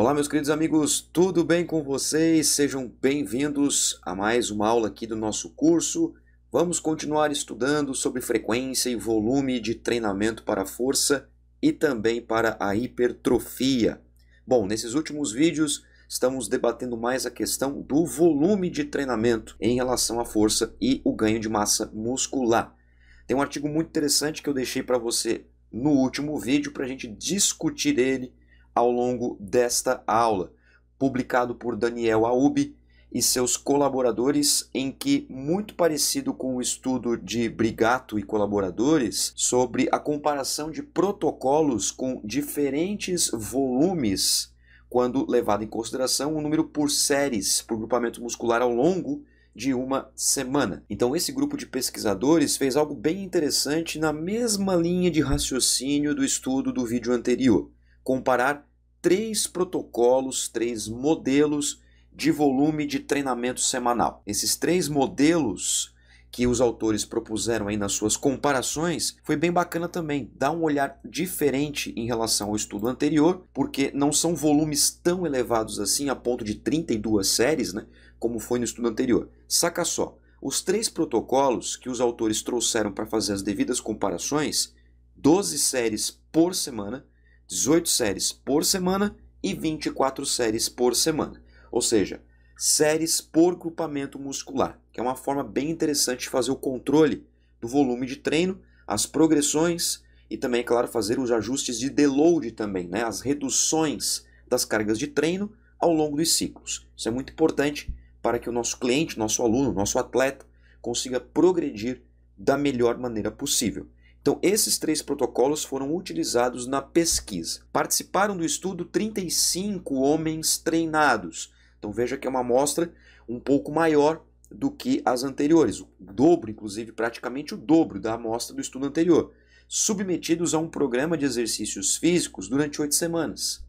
Olá, meus queridos amigos, tudo bem com vocês? Sejam bem-vindos a mais uma aula aqui do nosso curso. Vamos continuar estudando sobre frequência e volume de treinamento para a força e também para a hipertrofia. Bom, nesses últimos vídeos estamos debatendo mais a questão do volume de treinamento em relação à força e o ganho de massa muscular. Tem um artigo muito interessante que eu deixei para você no último vídeo para a gente discutir ele ao longo desta aula, publicado por Daniel Aubi e seus colaboradores, em que, muito parecido com o estudo de Brigato e colaboradores, sobre a comparação de protocolos com diferentes volumes, quando levado em consideração o número por séries por grupamento muscular ao longo de uma semana. Então, esse grupo de pesquisadores fez algo bem interessante na mesma linha de raciocínio do estudo do vídeo anterior: comparar três protocolos, três modelos de volume de treinamento semanal. Esses três modelos que os autores propuseram aí nas suas comparações foi bem bacana também. Dá um olhar diferente em relação ao estudo anterior, porque não são volumes tão elevados assim, a ponto de 32 séries, né, como foi no estudo anterior. Saca só, os três protocolos que os autores trouxeram para fazer as devidas comparações, 12 séries por semana, 18 séries por semana e 24 séries por semana. Ou seja, séries por grupamento muscular, que é uma forma bem interessante de fazer o controle do volume de treino, as progressões e também, é claro, fazer os ajustes de deload também, né? as reduções das cargas de treino ao longo dos ciclos. Isso é muito importante para que o nosso cliente, nosso aluno, nosso atleta consiga progredir da melhor maneira possível. Então, esses três protocolos foram utilizados na pesquisa. Participaram do estudo 35 homens treinados. Então, veja que é uma amostra um pouco maior do que as anteriores, o dobro, inclusive, praticamente o dobro da amostra do estudo anterior, submetidos a um programa de exercícios físicos durante oito semanas,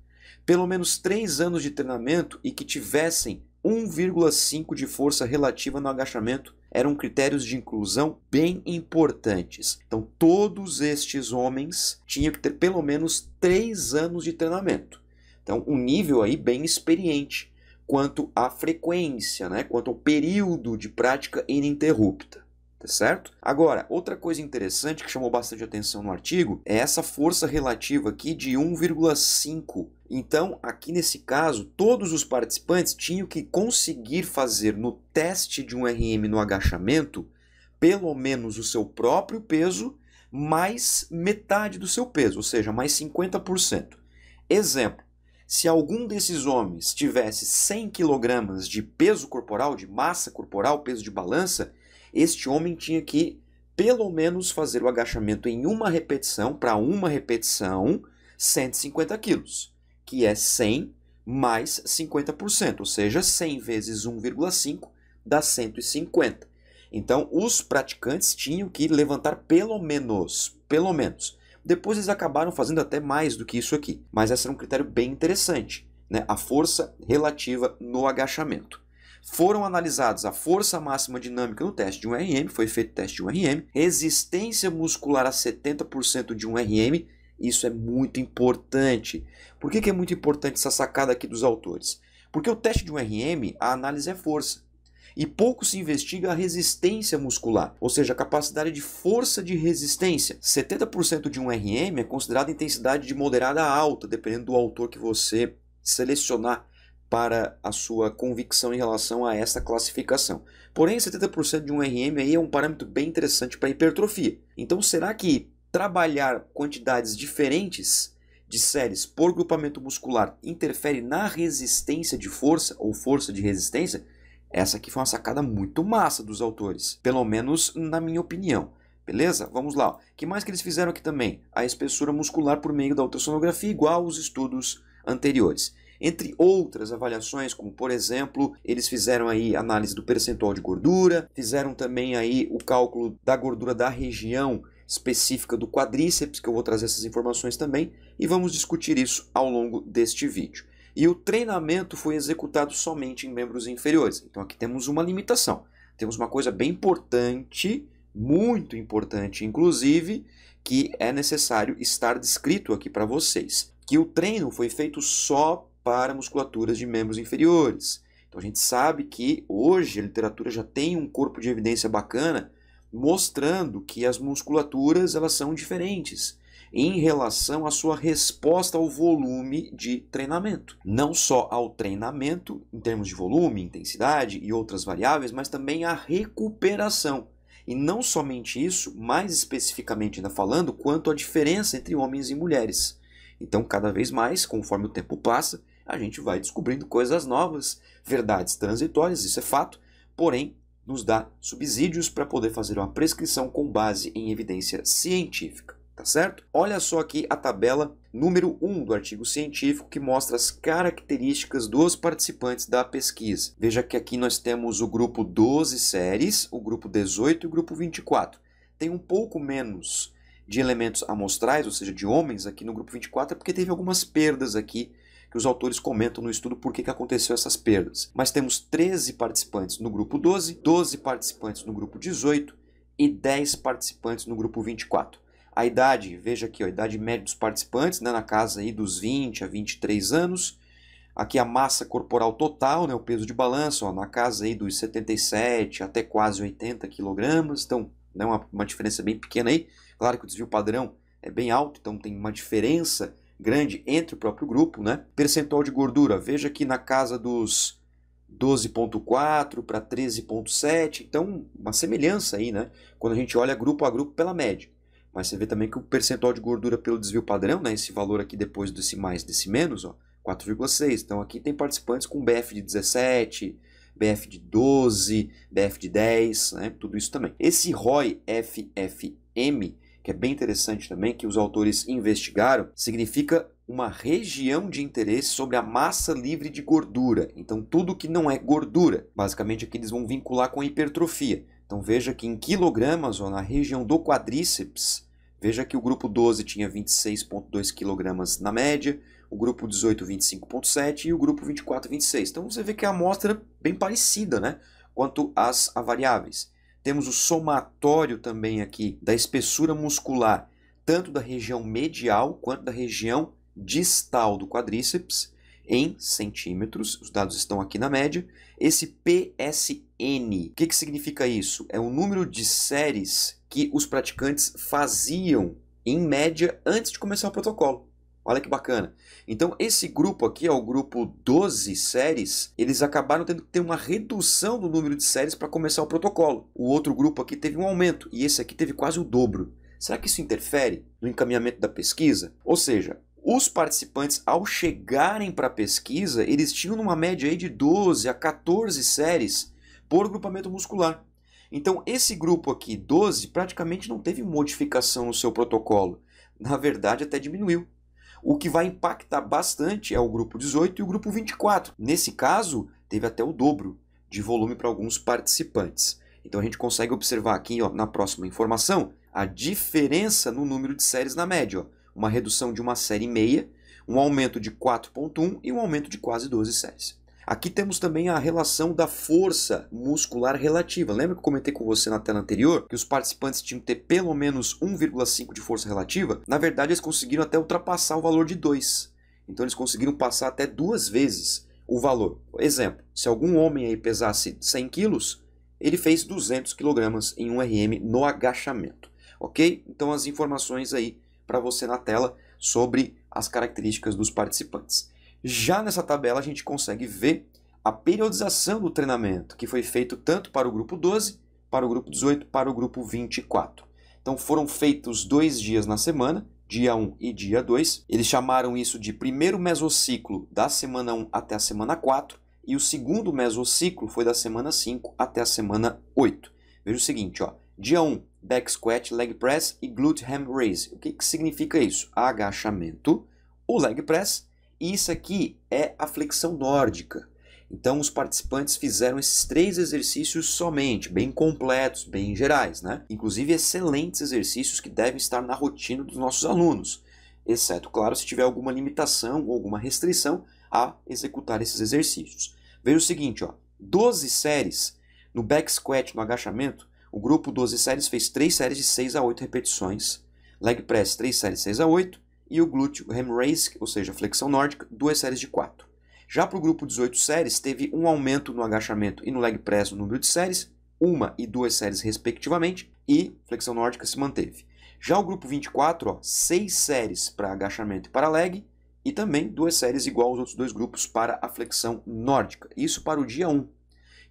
pelo menos três anos de treinamento e que tivessem 1,5 de força relativa no agachamento eram critérios de inclusão bem importantes. Então, todos estes homens tinham que ter pelo menos três anos de treinamento. Então, um nível aí bem experiente quanto à frequência, né? quanto ao período de prática ininterrupta tá certo? Agora, outra coisa interessante que chamou bastante atenção no artigo é essa força relativa aqui de 1,5. Então, aqui nesse caso, todos os participantes tinham que conseguir fazer no teste de um RM no agachamento pelo menos o seu próprio peso mais metade do seu peso, ou seja, mais 50%. Exemplo: se algum desses homens tivesse 100 kg de peso corporal, de massa corporal, peso de balança, este homem tinha que pelo menos fazer o agachamento em uma repetição, para uma repetição, 150 quilos, que é 100 mais 50%, ou seja, 100 vezes 1,5 dá 150. Então, os praticantes tinham que levantar pelo menos, pelo menos. Depois eles acabaram fazendo até mais do que isso aqui, mas esse era um critério bem interessante, né? A força relativa no agachamento. Foram analisados a força máxima dinâmica no teste de um RM, foi feito o teste de um RM, resistência muscular a 70% de um RM, isso é muito importante. Por que, que é muito importante essa sacada aqui dos autores? Porque o teste de um RM, a análise é força. E pouco se investiga a resistência muscular, ou seja, a capacidade de força de resistência. 70% de um RM é considerada intensidade de moderada a alta, dependendo do autor que você selecionar para a sua convicção em relação a essa classificação. Porém, 70% de um RM aí é um parâmetro bem interessante para hipertrofia. Então, será que trabalhar quantidades diferentes de séries por grupamento muscular interfere na resistência de força ou força de resistência? Essa aqui foi uma sacada muito massa dos autores, pelo menos na minha opinião. Beleza? Vamos lá. O que mais que eles fizeram aqui também? A espessura muscular por meio da ultrassonografia igual aos estudos anteriores entre outras avaliações, como por exemplo, eles fizeram aí análise do percentual de gordura, fizeram também aí o cálculo da gordura da região específica do quadríceps, que eu vou trazer essas informações também, e vamos discutir isso ao longo deste vídeo. E o treinamento foi executado somente em membros inferiores. Então aqui temos uma limitação. Temos uma coisa bem importante, muito importante inclusive, que é necessário estar descrito aqui para vocês, que o treino foi feito só para musculaturas de membros inferiores. Então a gente sabe que hoje a literatura já tem um corpo de evidência bacana mostrando que as musculaturas elas são diferentes em relação à sua resposta ao volume de treinamento. Não só ao treinamento, em termos de volume, intensidade e outras variáveis, mas também à recuperação. E não somente isso, mais especificamente ainda falando, quanto à diferença entre homens e mulheres. Então, cada vez mais, conforme o tempo passa, a gente vai descobrindo coisas novas, verdades transitórias, isso é fato, porém nos dá subsídios para poder fazer uma prescrição com base em evidência científica, tá certo? Olha só aqui a tabela número 1 do artigo científico que mostra as características dos participantes da pesquisa. Veja que aqui nós temos o grupo 12 séries, o grupo 18 e o grupo 24. Tem um pouco menos de elementos amostrais, ou seja, de homens, aqui no grupo 24, é porque teve algumas perdas aqui que os autores comentam no estudo por que, que aconteceu essas perdas. Mas temos 13 participantes no grupo 12, 12 participantes no grupo 18 e 10 participantes no grupo 24. A idade, veja aqui, ó, a idade média dos participantes, né, na casa aí dos 20 a 23 anos. Aqui a massa corporal total, né, o peso de balanço, ó, na casa aí dos 77 até quase 80 quilogramas. Então, né, uma, uma diferença bem pequena aí. Claro que o desvio padrão é bem alto, então tem uma diferença grande entre o próprio grupo, né? Percentual de gordura, veja que na casa dos 12.4 para 13.7, então uma semelhança aí, né? Quando a gente olha grupo a grupo pela média. Mas você vê também que o percentual de gordura pelo desvio padrão, né, esse valor aqui depois desse mais, desse menos, ó, 4,6. Então aqui tem participantes com BF de 17, BF de 12, BF de 10, né? Tudo isso também. Esse ROI FFM que é bem interessante também, que os autores investigaram, significa uma região de interesse sobre a massa livre de gordura. Então, tudo que não é gordura, basicamente aqui é eles vão vincular com a hipertrofia. Então, veja que em quilogramas, ó, na região do quadríceps, veja que o grupo 12 tinha 26,2 quilogramas na média, o grupo 18, 25,7 e o grupo 24, 26. Então, você vê que é a amostra é bem parecida né, quanto às variáveis. Temos o somatório também aqui da espessura muscular, tanto da região medial quanto da região distal do quadríceps, em centímetros, os dados estão aqui na média. Esse PSN, o que, que significa isso? É o número de séries que os praticantes faziam, em média, antes de começar o protocolo. Olha que bacana. Então, esse grupo aqui, é o grupo 12 séries, eles acabaram tendo que ter uma redução do número de séries para começar o protocolo. O outro grupo aqui teve um aumento e esse aqui teve quase o dobro. Será que isso interfere no encaminhamento da pesquisa? Ou seja, os participantes, ao chegarem para a pesquisa, eles tinham numa média aí de 12 a 14 séries por grupamento muscular. Então, esse grupo aqui, 12, praticamente não teve modificação no seu protocolo. Na verdade, até diminuiu. O que vai impactar bastante é o grupo 18 e o grupo 24. Nesse caso, teve até o dobro de volume para alguns participantes. Então a gente consegue observar aqui ó, na próxima informação a diferença no número de séries na média. Ó. Uma redução de uma série e meia, um aumento de 4,1 e um aumento de quase 12 séries. Aqui temos também a relação da força muscular relativa. Lembra que eu comentei com você na tela anterior que os participantes tinham que ter pelo menos 1,5 de força relativa? Na verdade, eles conseguiram até ultrapassar o valor de 2. Então, eles conseguiram passar até duas vezes o valor. exemplo, se algum homem aí pesasse 100 quilos, ele fez 200 quilogramas em um RM no agachamento. Ok? Então, as informações aí para você na tela sobre as características dos participantes. Já nessa tabela a gente consegue ver a periodização do treinamento, que foi feito tanto para o grupo 12, para o grupo 18, para o grupo 24. Então foram feitos dois dias na semana, dia 1 e dia 2. Eles chamaram isso de primeiro mesociclo da semana 1 até a semana 4 e o segundo mesociclo foi da semana 5 até a semana 8. Veja o seguinte, ó. Dia 1, back squat, leg press e glute ham raise. O que, que significa isso? Agachamento, o leg press e isso aqui é a flexão nórdica. Então os participantes fizeram esses três exercícios somente, bem completos, bem gerais, né? Inclusive excelentes exercícios que devem estar na rotina dos nossos alunos, exceto, claro, se tiver alguma limitação ou alguma restrição a executar esses exercícios. Veja o seguinte, ó, 12 séries no back squat, no agachamento, o grupo 12 séries fez 3 séries de 6 a 8 repetições, leg press 3 séries de 6 a 8, e o glúteo Ham Raise, ou seja, flexão nórdica, duas séries de 4. Já para o grupo 18 séries, teve um aumento no agachamento e no leg press no número de séries, uma e duas séries respectivamente, e flexão nórdica se manteve. Já o grupo 24, ó, seis séries para agachamento e para leg, e também duas séries igual aos outros dois grupos para a flexão nórdica. Isso para o dia 1.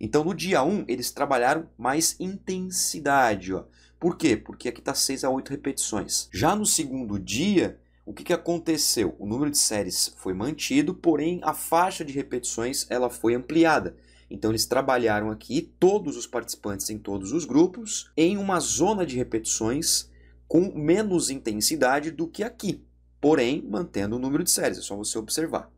Então, no dia 1, eles trabalharam mais intensidade. Ó. Por quê? Porque aqui está 6 a 8 repetições. Já no segundo dia, o que, que aconteceu? O número de séries foi mantido, porém a faixa de repetições ela foi ampliada. Então eles trabalharam aqui todos os participantes em todos os grupos em uma zona de repetições com menos intensidade do que aqui, porém mantendo o número de séries, é só você observar.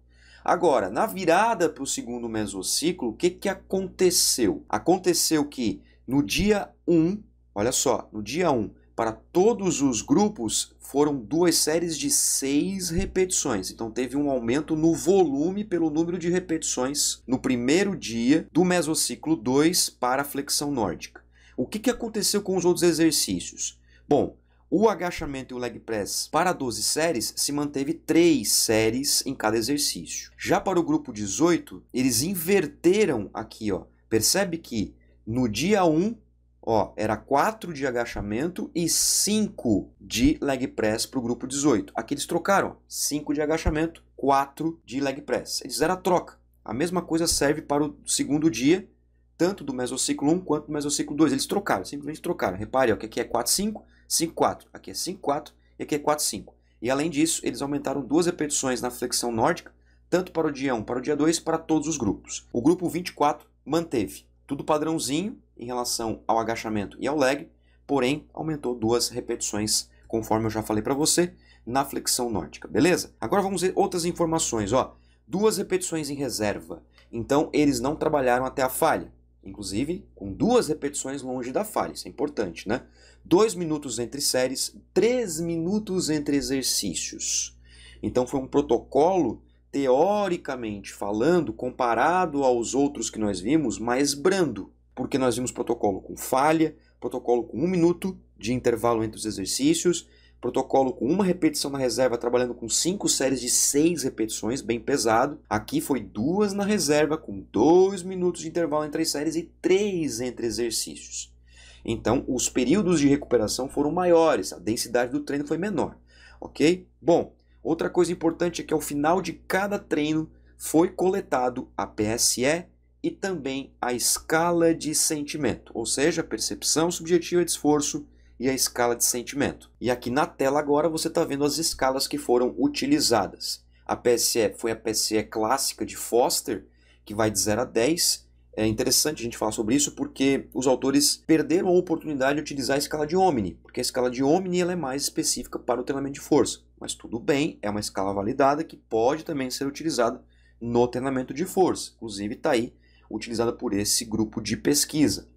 Agora, na virada para o segundo mesociclo, o que, que aconteceu? Aconteceu que no dia 1, olha só, no dia 1, para todos os grupos foram duas séries de seis repetições. Então teve um aumento no volume pelo número de repetições no primeiro dia do mesociclo 2 para a flexão nórdica. O que, que aconteceu com os outros exercícios? Bom, o agachamento e o leg press para 12 séries se manteve 3 séries em cada exercício. Já para o grupo 18, eles inverteram aqui, ó. Percebe que no dia 1 Ó, era 4 de agachamento e 5 de leg press para o grupo 18. Aqui eles trocaram 5 de agachamento, 4 de leg press. Eles fizeram a troca. A mesma coisa serve para o segundo dia, tanto do mesociclo 1 quanto do mesociclo 2. Eles trocaram, simplesmente trocaram. Repare ó, que aqui é 4, 5, 5, 4. Aqui é 5, 4 e aqui é 4, 5. E além disso, eles aumentaram duas repetições na flexão nórdica, tanto para o dia 1, para o dia 2, para todos os grupos. O grupo 24 manteve tudo padrãozinho em relação ao agachamento e ao leg, porém aumentou duas repetições, conforme eu já falei para você, na flexão nórdica, beleza? Agora vamos ver outras informações, ó. Duas repetições em reserva. Então eles não trabalharam até a falha, inclusive com duas repetições longe da falha, isso é importante, né? Dois minutos entre séries, três minutos entre exercícios. Então foi um protocolo teoricamente falando, comparado aos outros que nós vimos, mais brando, porque nós vimos protocolo com falha, protocolo com um minuto de intervalo entre os exercícios, protocolo com uma repetição na reserva, trabalhando com cinco séries de seis repetições, bem pesado. Aqui foi duas na reserva, com dois minutos de intervalo entre as séries e três entre exercícios. Então, os períodos de recuperação foram maiores, a densidade do treino foi menor, ok? Bom, Outra coisa importante é que ao final de cada treino foi coletado a PSE e também a escala de sentimento, ou seja, a percepção subjetiva de esforço e a escala de sentimento. E aqui na tela agora você está vendo as escalas que foram utilizadas. A PSE foi a PSE clássica de Foster, que vai de 0 a 10. É interessante a gente falar sobre isso porque os autores perderam a oportunidade de utilizar a escala de Omni, porque a escala de Omni ela é mais específica para o treinamento de força. Mas tudo bem, é uma escala validada que pode também ser utilizada no treinamento de força. Inclusive, está aí utilizada por esse grupo de pesquisa,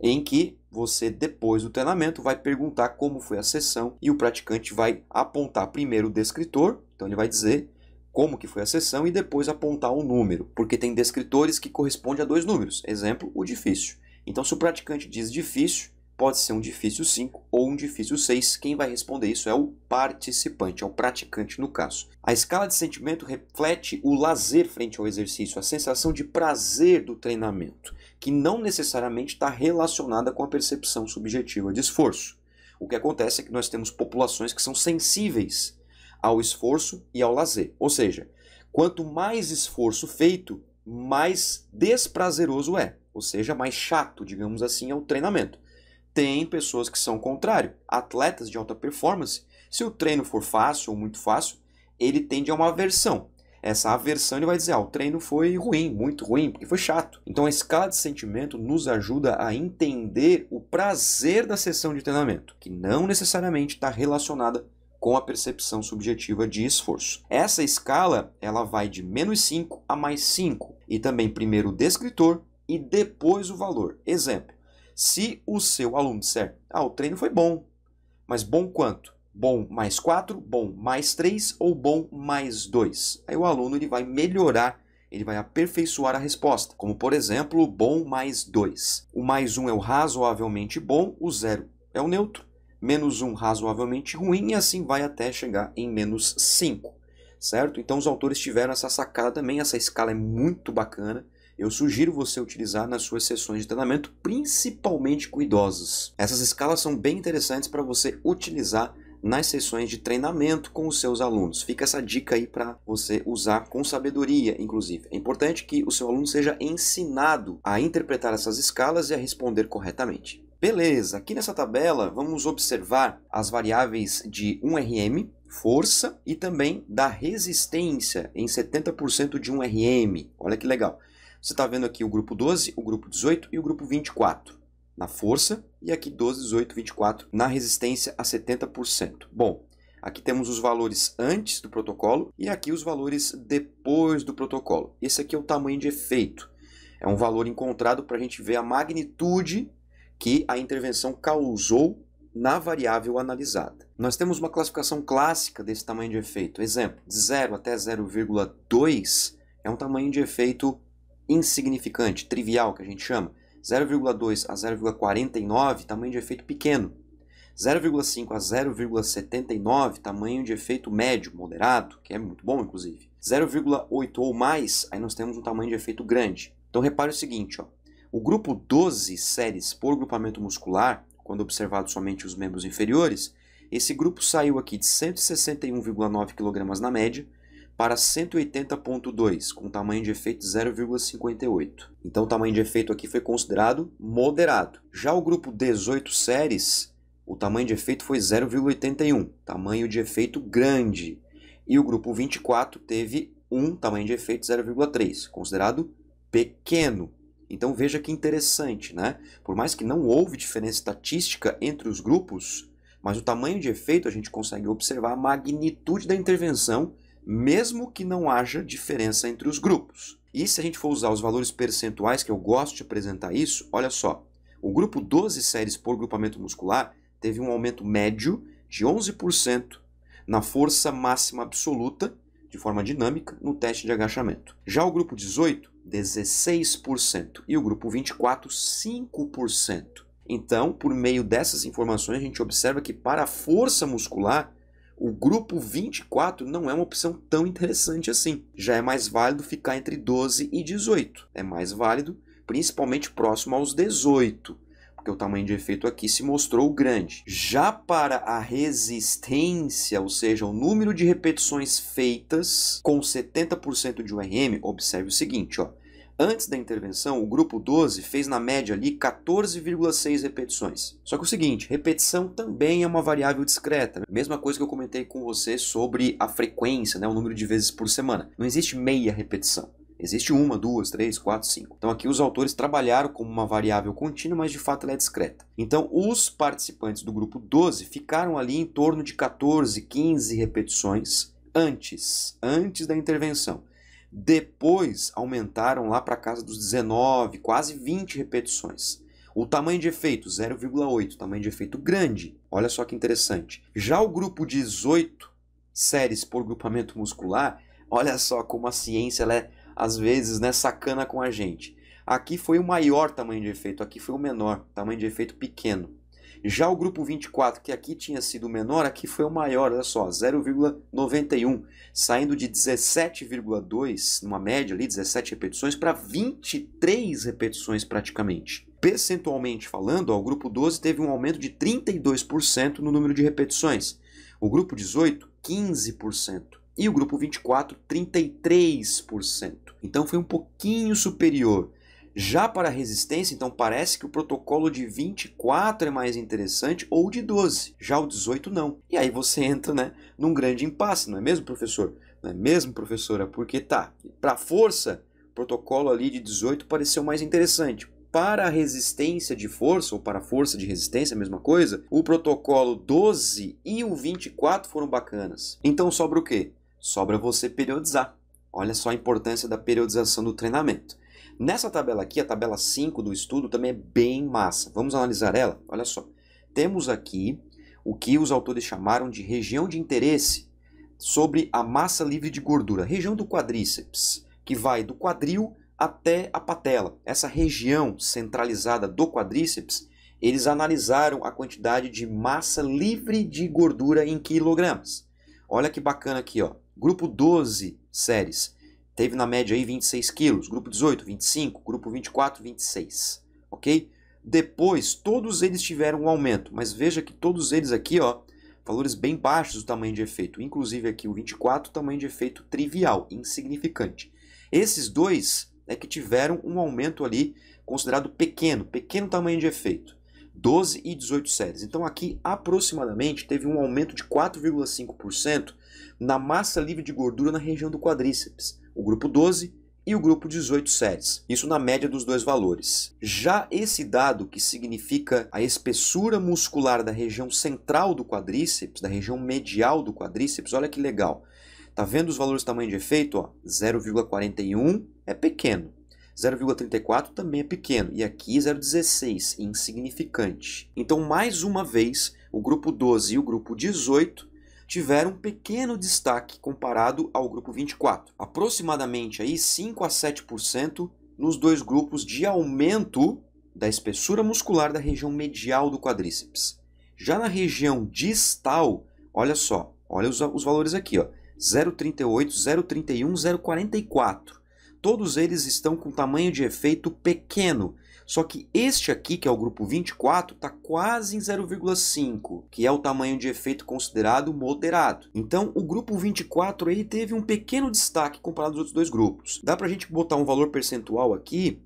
em que você, depois do treinamento, vai perguntar como foi a sessão e o praticante vai apontar primeiro o descritor, então ele vai dizer como que foi a sessão e depois apontar o um número, porque tem descritores que correspondem a dois números, exemplo, o difícil. Então, se o praticante diz difícil, Pode ser um difícil 5 ou um difícil 6. Quem vai responder isso é o participante, é o praticante no caso. A escala de sentimento reflete o lazer frente ao exercício, a sensação de prazer do treinamento, que não necessariamente está relacionada com a percepção subjetiva de esforço. O que acontece é que nós temos populações que são sensíveis ao esforço e ao lazer. Ou seja, quanto mais esforço feito, mais desprazeroso é, ou seja, mais chato, digamos assim, é o treinamento tem pessoas que são contrário. Atletas de alta performance, se o treino for fácil ou muito fácil, ele tende a uma aversão. Essa aversão ele vai dizer: ah, o treino foi ruim, muito ruim, porque foi chato. Então a escala de sentimento nos ajuda a entender o prazer da sessão de treinamento, que não necessariamente está relacionada com a percepção subjetiva de esforço. Essa escala ela vai de menos 5 a mais 5, e também primeiro o descritor e depois o valor. Exemplo se o seu aluno disser, ah, o treino foi bom, mas bom quanto? Bom mais 4, bom mais 3 ou bom mais 2? Aí o aluno ele vai melhorar, ele vai aperfeiçoar a resposta, como por exemplo, bom mais 2. O mais 1 um é o razoavelmente bom, o 0 é o neutro, menos 1 um razoavelmente ruim e assim vai até chegar em menos 5 certo? Então os autores tiveram essa sacada também, essa escala é muito bacana eu sugiro você utilizar nas suas sessões de treinamento, principalmente com idosos. Essas escalas são bem interessantes para você utilizar nas sessões de treinamento com os seus alunos. Fica essa dica aí para você usar com sabedoria, inclusive. É importante que o seu aluno seja ensinado a interpretar essas escalas e a responder corretamente. Beleza, aqui nessa tabela vamos observar as variáveis de 1RM, força, e também da resistência em 70% de 1RM. Olha que legal. Você está vendo aqui o grupo 12, o grupo 18 e o grupo 24 na força e aqui 12, 18, 24 na resistência a 70%. Bom, aqui temos os valores antes do protocolo e aqui os valores depois do protocolo. Esse aqui é o tamanho de efeito. É um valor encontrado para a gente ver a magnitude que a intervenção causou na variável analisada. Nós temos uma classificação clássica desse tamanho de efeito. Exemplo, de 0 até 0,2 é um tamanho de efeito insignificante, trivial, que a gente chama, 0,2 a 0,49, tamanho de efeito pequeno. 0,5 a 0,79, tamanho de efeito médio, moderado, que é muito bom, inclusive. 0,8 ou mais, aí nós temos um tamanho de efeito grande. Então repare o seguinte, ó. o grupo 12 séries por grupamento muscular, quando observado somente os membros inferiores, esse grupo saiu aqui de 161,9 kg na média para 180.2, com tamanho de efeito 0,58. Então o tamanho de efeito aqui foi considerado moderado. Já o grupo 18 séries, o tamanho de efeito foi 0,81, tamanho de efeito grande. E o grupo 24 teve um tamanho de efeito 0,3, considerado pequeno. Então veja que interessante, né? Por mais que não houve diferença estatística entre os grupos, mas o tamanho de efeito a gente consegue observar a magnitude da intervenção mesmo que não haja diferença entre os grupos. E se a gente for usar os valores percentuais, que eu gosto de apresentar isso, olha só. O grupo 12 séries por grupamento muscular teve um aumento médio de 11% na força máxima absoluta, de forma dinâmica, no teste de agachamento. Já o grupo 18, 16%. E o grupo 24, 5%. Então, por meio dessas informações, a gente observa que para a força muscular, o grupo 24 não é uma opção tão interessante assim. Já é mais válido ficar entre 12 e 18. É mais válido, principalmente próximo aos 18, porque o tamanho de efeito aqui se mostrou grande. Já para a resistência, ou seja, o número de repetições feitas com 70% de URM, observe o seguinte, ó. Antes da intervenção, o grupo 12 fez na média ali 14,6 repetições. Só que é o seguinte, repetição também é uma variável discreta. Né? Mesma coisa que eu comentei com você sobre a frequência, né, o número de vezes por semana. Não existe meia repetição. Existe uma, duas, três, quatro, cinco. Então aqui os autores trabalharam como uma variável contínua, mas de fato ela é discreta. Então os participantes do grupo 12 ficaram ali em torno de 14, 15 repetições antes, antes da intervenção. Depois aumentaram lá para casa dos 19, quase 20 repetições. O tamanho de efeito, 0,8, tamanho de efeito grande. Olha só que interessante. Já o grupo de 18 séries por grupamento muscular, olha só como a ciência ela é, às vezes, né, sacana com a gente. Aqui foi o maior tamanho de efeito, aqui foi o menor, tamanho de efeito pequeno. Já o grupo 24, que aqui tinha sido menor, aqui foi o maior, olha só, 0,91, saindo de 17,2, numa média ali, 17 repetições, para 23 repetições praticamente. Percentualmente falando, ó, o grupo 12 teve um aumento de 32% no número de repetições. O grupo 18, 15%. E o grupo 24, 33%. Então foi um pouquinho superior já para a resistência, então parece que o protocolo de 24 é mais interessante ou de 12, já o 18 não. E aí você entra né, num grande impasse, não é mesmo, professor? Não é mesmo, professora? Porque tá, para a força, o protocolo ali de 18 pareceu mais interessante. Para a resistência de força, ou para a força de resistência, a mesma coisa, o protocolo 12 e o 24 foram bacanas. Então sobra o quê? Sobra você periodizar. Olha só a importância da periodização do treinamento. Nessa tabela aqui, a tabela 5 do estudo, também é bem massa. Vamos analisar ela? Olha só. Temos aqui o que os autores chamaram de região de interesse sobre a massa livre de gordura, região do quadríceps, que vai do quadril até a patela. Essa região centralizada do quadríceps, eles analisaram a quantidade de massa livre de gordura em quilogramas. Olha que bacana aqui, ó. Grupo 12 séries teve na média aí 26 quilos, grupo 18, 25, grupo 24, 26, ok? Depois, todos eles tiveram um aumento, mas veja que todos eles aqui, ó, valores bem baixos do tamanho de efeito, inclusive aqui o 24, tamanho de efeito trivial, insignificante. Esses dois é que tiveram um aumento ali considerado pequeno, pequeno tamanho de efeito, 12 e 18 séries. Então aqui aproximadamente teve um aumento de 4,5% na massa livre de gordura na região do quadríceps o grupo 12 e o grupo 18 séries, isso na média dos dois valores. Já esse dado, que significa a espessura muscular da região central do quadríceps, da região medial do quadríceps, olha que legal. Tá vendo os valores tamanho de efeito? 0,41 é pequeno, 0,34 também é pequeno, e aqui 0,16, insignificante. Então, mais uma vez, o grupo 12 e o grupo 18 tiveram um pequeno destaque comparado ao grupo 24, aproximadamente aí 5 a 7% nos dois grupos de aumento da espessura muscular da região medial do quadríceps. Já na região distal, olha só, olha os, os valores aqui, ó, 0,38, 0,31, 0,44. Todos eles estão com tamanho de efeito pequeno, só que este aqui, que é o grupo 24, está quase em 0,5, que é o tamanho de efeito considerado moderado. Então, o grupo 24 aí teve um pequeno destaque comparado aos outros dois grupos. Dá para a gente botar um valor percentual aqui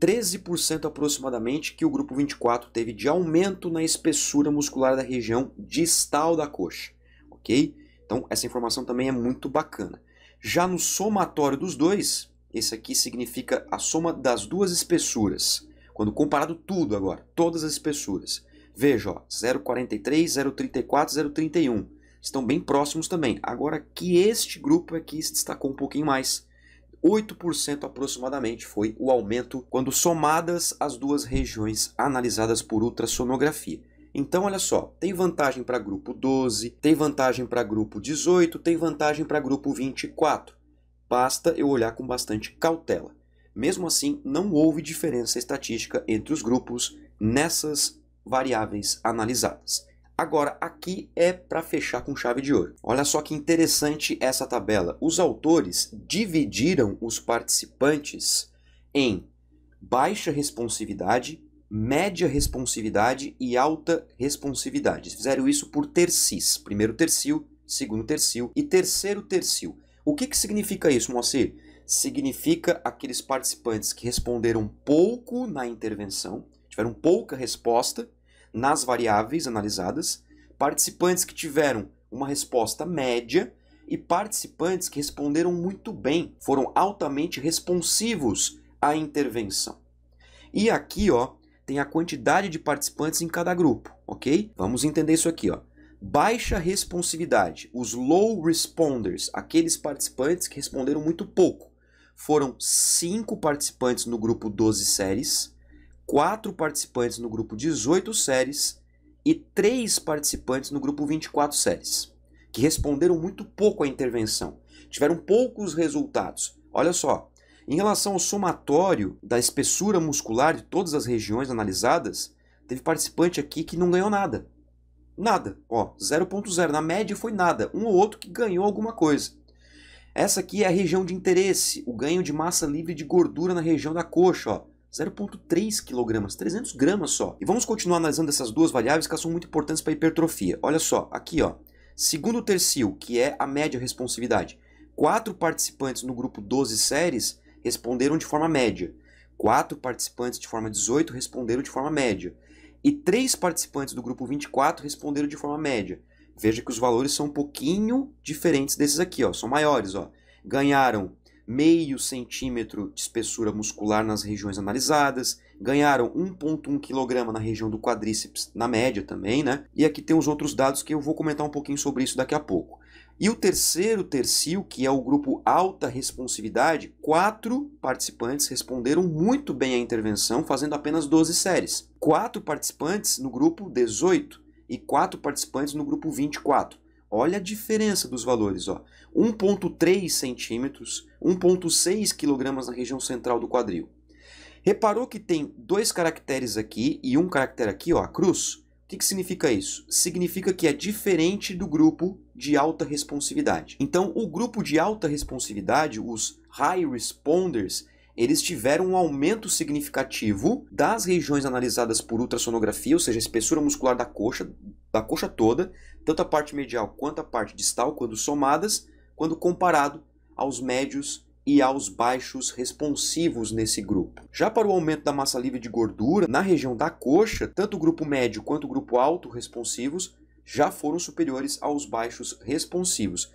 13% aproximadamente que o grupo 24 teve de aumento na espessura muscular da região distal da coxa, ok? Então essa informação também é muito bacana. Já no somatório dos dois, esse aqui significa a soma das duas espessuras, quando comparado tudo agora, todas as espessuras. Veja, ó, 0,43, 0,34, 0,31. Estão bem próximos também. Agora que este grupo aqui se destacou um pouquinho mais. 8% aproximadamente foi o aumento quando somadas as duas regiões analisadas por ultrassonografia. Então, olha só, tem vantagem para grupo 12, tem vantagem para grupo 18, tem vantagem para grupo 24. Basta eu olhar com bastante cautela. Mesmo assim, não houve diferença estatística entre os grupos nessas variáveis analisadas. Agora, aqui é para fechar com chave de ouro. Olha só que interessante essa tabela. Os autores dividiram os participantes em baixa responsividade, média responsividade e alta responsividade. Fizeram isso por tercis. Primeiro tercio, segundo tercio e terceiro tercio. O que, que significa isso, Moacir? significa aqueles participantes que responderam pouco na intervenção, tiveram pouca resposta nas variáveis analisadas, participantes que tiveram uma resposta média e participantes que responderam muito bem, foram altamente responsivos à intervenção. E aqui, ó, tem a quantidade de participantes em cada grupo, ok? Vamos entender isso aqui, ó. Baixa responsividade, os low responders, aqueles participantes que responderam muito pouco foram cinco participantes no grupo 12 séries, quatro participantes no grupo 18 séries e três participantes no grupo 24 séries, que responderam muito pouco à intervenção. Tiveram poucos resultados. Olha só, em relação ao somatório da espessura muscular de todas as regiões analisadas, teve participante aqui que não ganhou nada. Nada, ó, 0.0. Na média foi nada, um ou outro que ganhou alguma coisa. Essa aqui é a região de interesse, o ganho de massa livre de gordura na região da coxa, ó. 0,3 kg, 300 gramas só. E vamos continuar analisando essas duas variáveis que elas são muito importantes para a hipertrofia. Olha só, aqui ó, segundo tercio, que é a média responsividade. Quatro participantes no grupo 12 séries responderam de forma média. Quatro participantes de forma 18 responderam de forma média. E três participantes do grupo 24 responderam de forma média. Veja que os valores são um pouquinho diferentes desses aqui, ó, são maiores. Ó. Ganharam meio centímetro de espessura muscular nas regiões analisadas, ganharam 1,1 kg na região do quadríceps, na média também, né? E aqui tem os outros dados que eu vou comentar um pouquinho sobre isso daqui a pouco. E o terceiro tercio, que é o grupo alta responsividade, quatro participantes responderam muito bem à intervenção, fazendo apenas 12 séries. Quatro participantes no grupo 18 e 4 participantes no grupo 24. Olha a diferença dos valores, ó. 1.3 centímetros, 1.6 quilogramas na região central do quadril. Reparou que tem dois caracteres aqui e um caractere aqui, ó, a cruz? O que, que significa isso? Significa que é diferente do grupo de alta responsividade. Então, o grupo de alta responsividade, os high responders, eles tiveram um aumento significativo das regiões analisadas por ultrassonografia, ou seja, a espessura muscular da coxa, da coxa toda, tanto a parte medial quanto a parte distal, quando somadas, quando comparado aos médios e aos baixos responsivos nesse grupo. Já para o aumento da massa livre de gordura na região da coxa, tanto o grupo médio quanto o grupo alto responsivos já foram superiores aos baixos responsivos.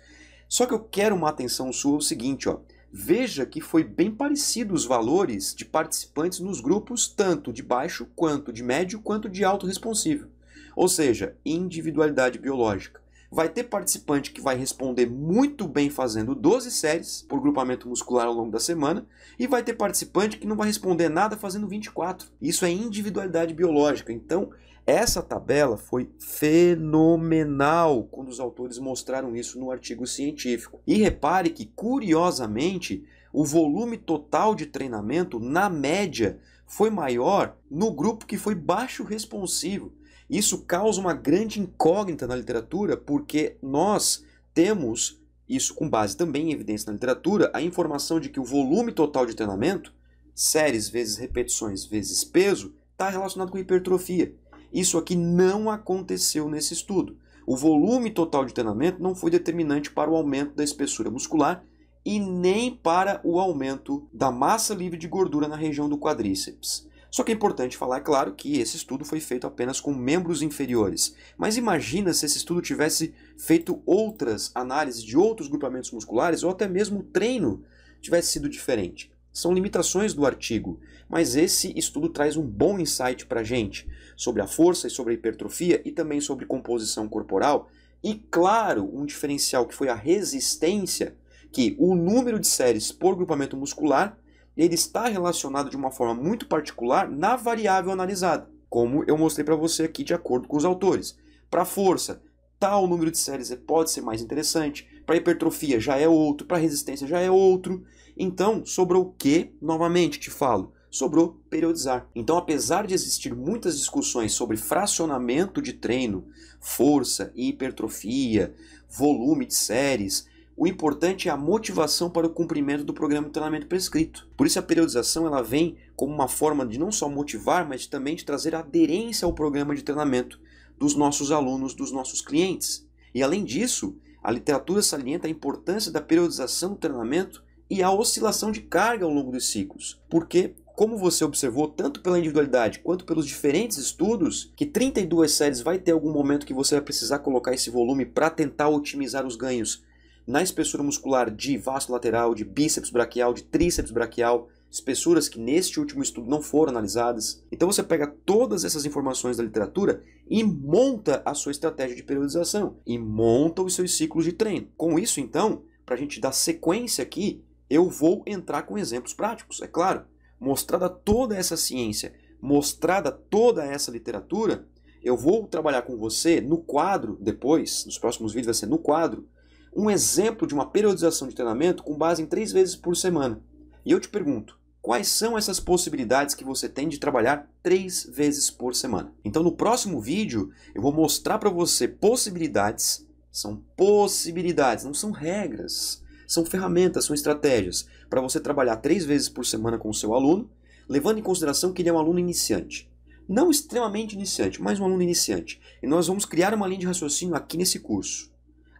Só que eu quero uma atenção sua o seguinte, ó. Veja que foi bem parecido os valores de participantes nos grupos, tanto de baixo quanto de médio quanto de alto responsivo. Ou seja, individualidade biológica. Vai ter participante que vai responder muito bem fazendo 12 séries por grupamento muscular ao longo da semana, e vai ter participante que não vai responder nada fazendo 24. Isso é individualidade biológica. Então, essa tabela foi fenomenal quando os autores mostraram isso no artigo científico. E repare que, curiosamente, o volume total de treinamento, na média, foi maior no grupo que foi baixo responsivo. Isso causa uma grande incógnita na literatura, porque nós temos, isso com base também em evidência na literatura, a informação de que o volume total de treinamento, séries vezes repetições vezes peso, está relacionado com hipertrofia. Isso aqui não aconteceu nesse estudo. O volume total de treinamento não foi determinante para o aumento da espessura muscular e nem para o aumento da massa livre de gordura na região do quadríceps. Só que é importante falar, é claro, que esse estudo foi feito apenas com membros inferiores. Mas imagina se esse estudo tivesse feito outras análises de outros grupamentos musculares ou até mesmo o treino tivesse sido diferente são limitações do artigo, mas esse estudo traz um bom insight para a gente sobre a força e sobre a hipertrofia e também sobre composição corporal. E claro, um diferencial que foi a resistência, que o número de séries por grupamento muscular ele está relacionado de uma forma muito particular na variável analisada, como eu mostrei para você aqui de acordo com os autores. Para força, tal número de séries é, pode ser mais interessante, para hipertrofia já é outro, para resistência já é outro. Então, sobrou o que? Novamente te falo, sobrou periodizar. Então, apesar de existir muitas discussões sobre fracionamento de treino, força, hipertrofia, volume de séries, o importante é a motivação para o cumprimento do programa de treinamento prescrito. Por isso a periodização ela vem como uma forma de não só motivar, mas também de trazer aderência ao programa de treinamento dos nossos alunos, dos nossos clientes. E além disso, a literatura salienta a importância da periodização do treinamento e a oscilação de carga ao longo dos ciclos. Porque como você observou, tanto pela individualidade quanto pelos diferentes estudos, que 32 séries vai ter algum momento que você vai precisar colocar esse volume para tentar otimizar os ganhos na espessura muscular de vasto lateral, de bíceps braquial, de tríceps braquial, espessuras que neste último estudo não foram analisadas. Então você pega todas essas informações da literatura e monta a sua estratégia de periodização e monta os seus ciclos de treino. Com isso, então, para a gente dar sequência aqui, eu vou entrar com exemplos práticos, é claro. Mostrada toda essa ciência, mostrada toda essa literatura, eu vou trabalhar com você no quadro, depois, nos próximos vídeos vai ser no quadro, um exemplo de uma periodização de treinamento com base em três vezes por semana. E eu te pergunto, quais são essas possibilidades que você tem de trabalhar três vezes por semana. Então, no próximo vídeo, eu vou mostrar para você possibilidades, são possibilidades, não são regras, são ferramentas, são estratégias para você trabalhar três vezes por semana com o seu aluno, levando em consideração que ele é um aluno iniciante. Não extremamente iniciante, mas um aluno iniciante. E nós vamos criar uma linha de raciocínio aqui nesse curso,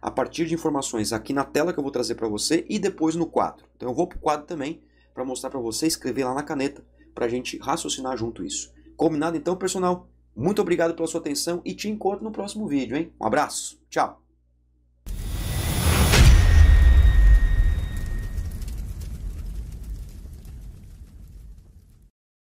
a partir de informações aqui na tela que eu vou trazer para você e depois no quadro. Então eu vou para o quadro também para mostrar para você, escrever lá na caneta, para a gente raciocinar junto isso. Combinado então, pessoal? Muito obrigado pela sua atenção e te encontro no próximo vídeo, hein? Um abraço, tchau!